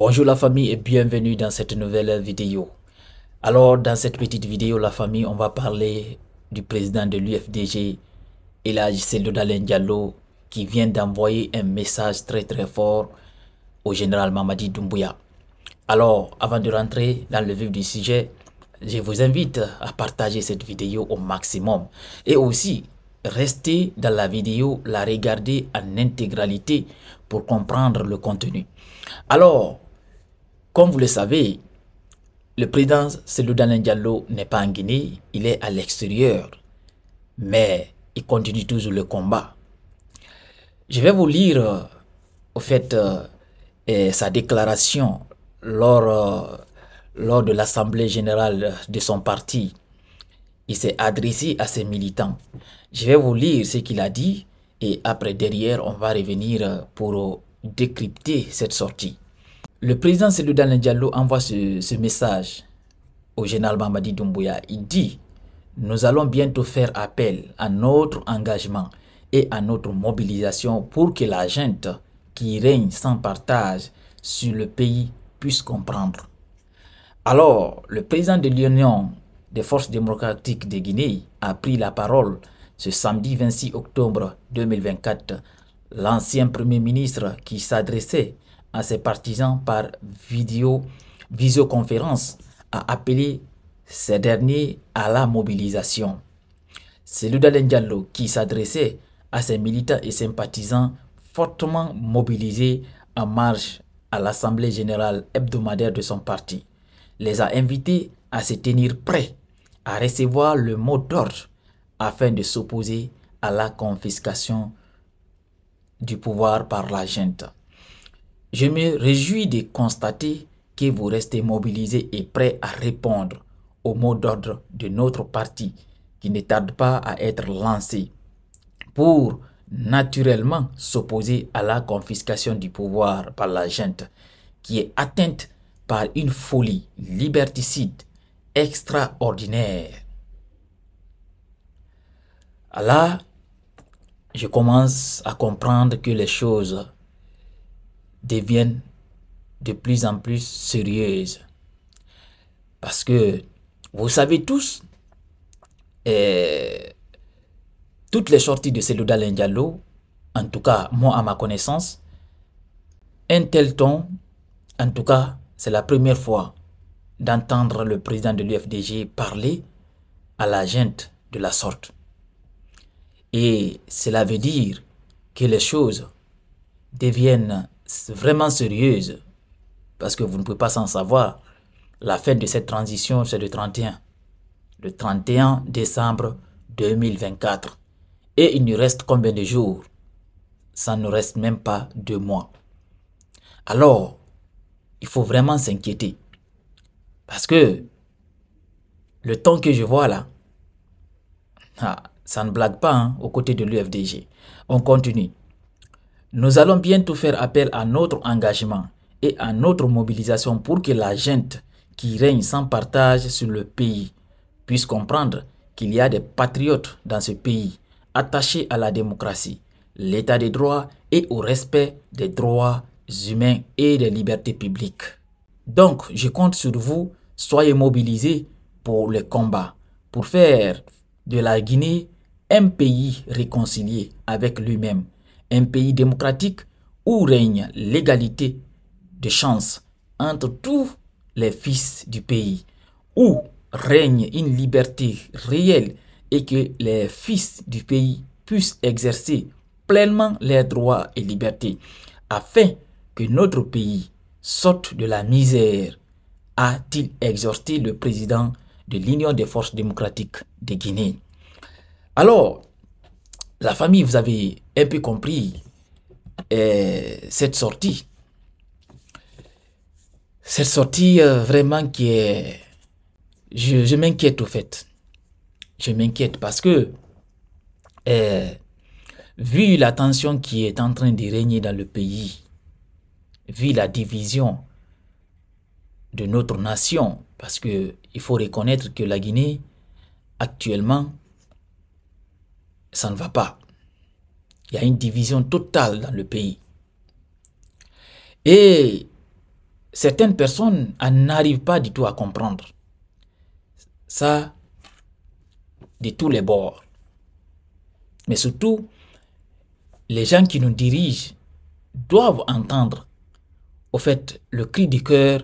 Bonjour la famille et bienvenue dans cette nouvelle vidéo. Alors dans cette petite vidéo la famille on va parler du président de l'UFDG c'est Seloudalen Diallo qui vient d'envoyer un message très très fort au général Mamadi Doumbouya. Alors avant de rentrer dans le vif du sujet, je vous invite à partager cette vidéo au maximum et aussi restez dans la vidéo, la regarder en intégralité pour comprendre le contenu. Alors, comme vous le savez, le président Seloudan Diallo n'est pas en Guinée, il est à l'extérieur. Mais il continue toujours le combat. Je vais vous lire, euh, au fait, euh, sa déclaration lors, euh, lors de l'Assemblée générale de son parti. Il s'est adressé à ses militants. Je vais vous lire ce qu'il a dit et après, derrière, on va revenir pour décrypter cette sortie. Le président Seloudal Diallo envoie ce, message au général Mamadi Doumbouya. Il dit Nous allons bientôt faire appel à notre engagement et à notre mobilisation pour que la gente qui règne sans partage sur le pays puisse comprendre. Alors, le président de l'Union des forces démocratiques de Guinée a pris la parole ce samedi 26 octobre 2024. L'ancien Premier ministre qui s'adressait à ses partisans par vidéo, visioconférence a appelé ces derniers à la mobilisation. C'est Ludalen Diallo qui s'adressait à ses militants et sympathisants fortement mobilisés en marge à l'Assemblée générale hebdomadaire de son parti, les a invités à se tenir prêts à recevoir le mot d'ordre afin de s'opposer à la confiscation du pouvoir par la junte. Je me réjouis de constater que vous restez mobilisés et prêts à répondre aux mots d'ordre de notre parti qui ne tarde pas à être lancé pour naturellement s'opposer à la confiscation du pouvoir par la gente qui est atteinte par une folie liberticide extraordinaire. Alors, je commence à comprendre que les choses deviennent de plus en plus sérieuses. Parce que vous savez tous, eh, toutes les sorties de Selouda Lendialo, en tout cas moi à ma connaissance, un tel ton, en tout cas c'est la première fois d'entendre le président de l'UFDG parler à la gente de la sorte. Et cela veut dire que les choses deviennent vraiment sérieuse, parce que vous ne pouvez pas s'en savoir, la fin de cette transition, c'est le 31. Le 31 décembre 2024. Et il nous reste combien de jours Ça ne reste même pas deux mois. Alors, il faut vraiment s'inquiéter. Parce que le temps que je vois là, ah, ça ne blague pas hein, aux côtés de l'UFDG. On continue. Nous allons bientôt faire appel à notre engagement et à notre mobilisation pour que la gente qui règne sans partage sur le pays puisse comprendre qu'il y a des patriotes dans ce pays attachés à la démocratie, l'état des droits et au respect des droits humains et des libertés publiques. Donc, je compte sur vous, soyez mobilisés pour le combat, pour faire de la Guinée un pays réconcilié avec lui-même un pays démocratique où règne l'égalité de chance entre tous les fils du pays, où règne une liberté réelle et que les fils du pays puissent exercer pleinement leurs droits et libertés, afin que notre pays sorte de la misère, a-t-il exhorté le président de l'Union des forces démocratiques de Guinée. Alors, la famille, vous avez un peu compris euh, cette sortie. Cette sortie euh, vraiment qui est... Je, m'inquiète au fait. Je m'inquiète parce que, euh, vu la tension qui est en train de régner dans le pays, vu la division de notre nation, parce que faut reconnaître que la Guinée, actuellement, ça ne va pas. Il y a une division totale dans le pays. Et certaines personnes n'arrivent pas du tout à comprendre ça de tous les bords. Mais surtout, les gens qui nous dirigent doivent entendre, au fait, le cri du cœur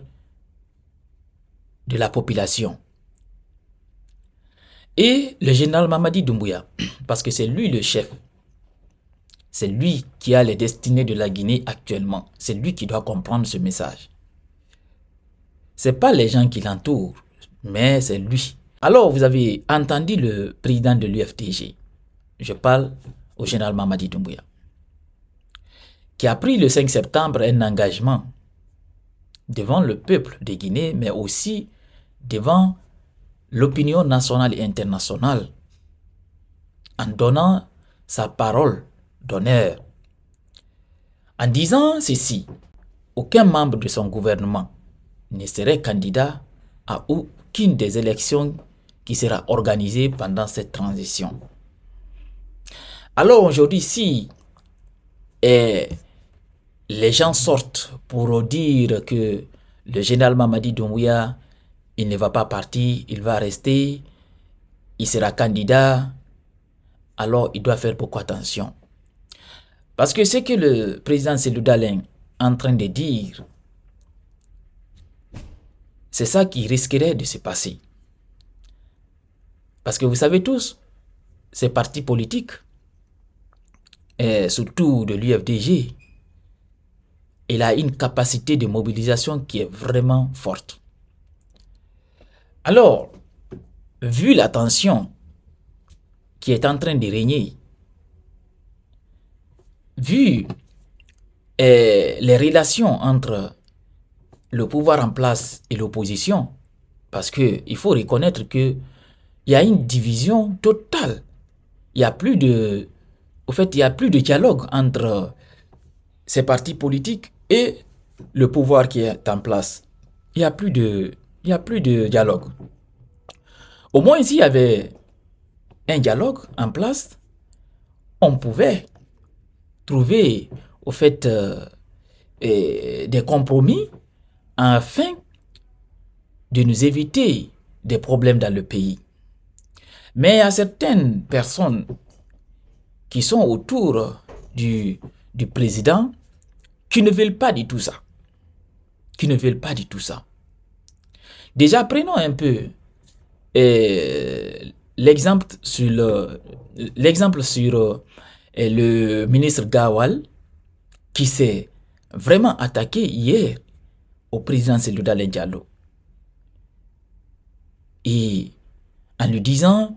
de la population et le général Mamadi Doumbouya, parce que c'est lui le chef. C'est lui qui a les destinées de la Guinée actuellement. C'est lui qui doit comprendre ce message. Ce n'est pas les gens qui l'entourent, mais c'est lui. Alors, vous avez entendu le président de l'UFTG. Je parle au général Mamadi Doumbouya, qui a pris le 5 septembre un engagement devant le peuple de Guinée, mais aussi devant l'opinion nationale et internationale en donnant sa parole d'honneur, en disant ceci, aucun membre de son gouvernement ne serait candidat à aucune des élections qui sera organisée pendant cette transition. Alors aujourd'hui, si eh, les gens sortent pour dire que le général Mamadi Doumbouya il ne va pas partir, il va rester, il sera candidat, alors il doit faire beaucoup attention. Parce que ce que le président Seloudalin est en train de dire, c'est ça qui risquerait de se passer. Parce que vous savez tous, ces partis politiques, et surtout de l'UFDG, il a une capacité de mobilisation qui est vraiment forte. Alors, vu la tension qui est en train de régner, vu eh, les relations entre le pouvoir en place et l'opposition, parce qu'il faut reconnaître qu'il y a une division totale. Il n'y a plus de... Au fait, il y a plus de dialogue entre ces partis politiques et le pouvoir qui est en place. Il n'y a plus de il n'y a plus de dialogue. Au moins ici, il y avait un dialogue en place. On pouvait trouver, au fait, euh, des compromis afin de nous éviter des problèmes dans le pays. Mais il y a certaines personnes qui sont autour du, du président qui ne veulent pas du tout ça. Qui ne veulent pas du tout ça. Déjà, prenons un peu euh, l'exemple sur le, sur euh, le ministre Gawal qui s'est vraiment attaqué hier au président Selouda Diallo. Et en lui disant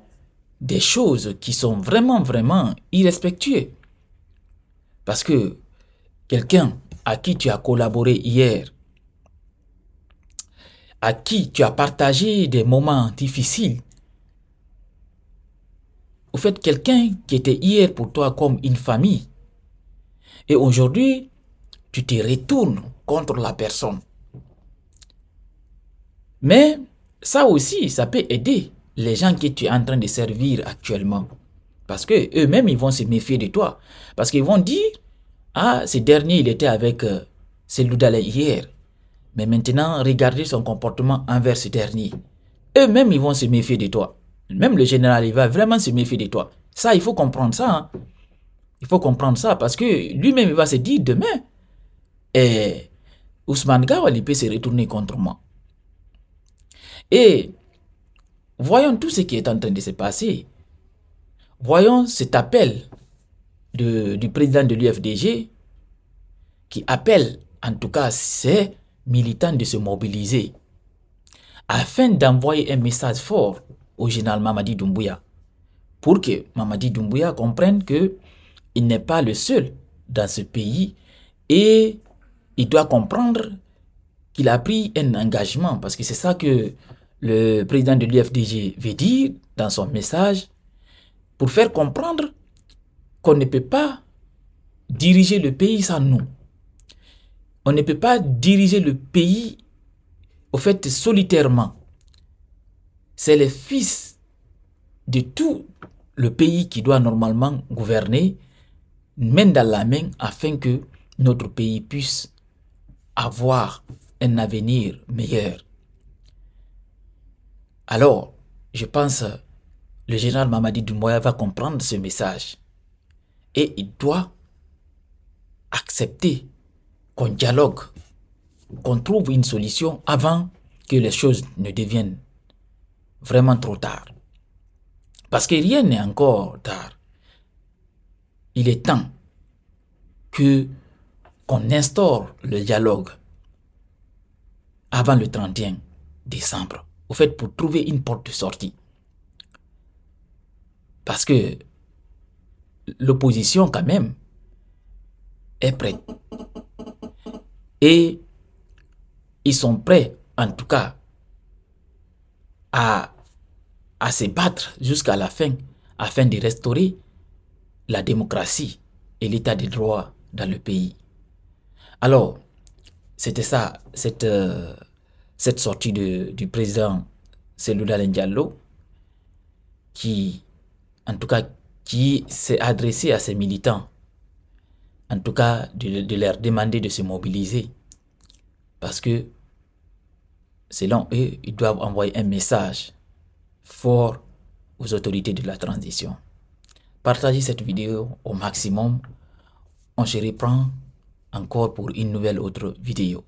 des choses qui sont vraiment, vraiment irrespectueuses. Parce que quelqu'un à qui tu as collaboré hier à qui tu as partagé des moments difficiles. Au fait, quelqu'un qui était hier pour toi comme une famille, et aujourd'hui, tu te retournes contre la personne. Mais ça aussi, ça peut aider les gens que tu es en train de servir actuellement. Parce que eux-mêmes, ils vont se méfier de toi. Parce qu'ils vont dire, ah, ce dernier, il était avec celui euh, d'aller hier. Mais maintenant, regardez son comportement envers ce dernier. Eux-mêmes, ils vont se méfier de toi. Même le général, il va vraiment se méfier de toi. Ça, il faut comprendre ça. Hein. Il faut comprendre ça parce que lui-même, il va se dire demain, et eh, Ousmane Gawal, peut se retourner contre moi. Et voyons tout ce qui est en train de se passer. Voyons cet appel du président de l'UFDG qui appelle, en tout cas, c'est militants de se mobiliser afin d'envoyer un message fort au général Mamadi Doumbouya pour que Mamadi Doumbouya comprenne que il n'est pas le seul dans ce pays et il doit comprendre qu'il a pris un engagement parce que c'est ça que le président de l'UFDG veut dire dans son message pour faire comprendre qu'on ne peut pas diriger le pays sans nous. On ne peut pas diriger le pays, au fait, solitairement. C'est le fils de tout le pays qui doit normalement gouverner, main dans la main, afin que notre pays puisse avoir un avenir meilleur. Alors, je pense, le général Mamadi Doumbouya va comprendre ce message et il doit accepter dialogue, qu'on trouve une solution avant que les choses ne deviennent vraiment trop tard. Parce que rien n'est encore tard. Il est temps que qu'on instaure le dialogue avant le 31 décembre, au fait pour trouver une porte de sortie. Parce que l'opposition quand même est prête et ils sont prêts, en tout cas, à, à se battre jusqu'à la fin afin de restaurer la démocratie et l'état des droits dans le pays. Alors, c'était ça, cette, euh, cette sortie du président c'est diallo qui, en tout cas, qui s'est adressé à ses militants en tout cas de, leur demander de se mobiliser. Parce que selon eux, ils doivent envoyer un message fort aux autorités de la transition. Partagez cette vidéo au maximum. On se reprend encore pour une nouvelle autre vidéo.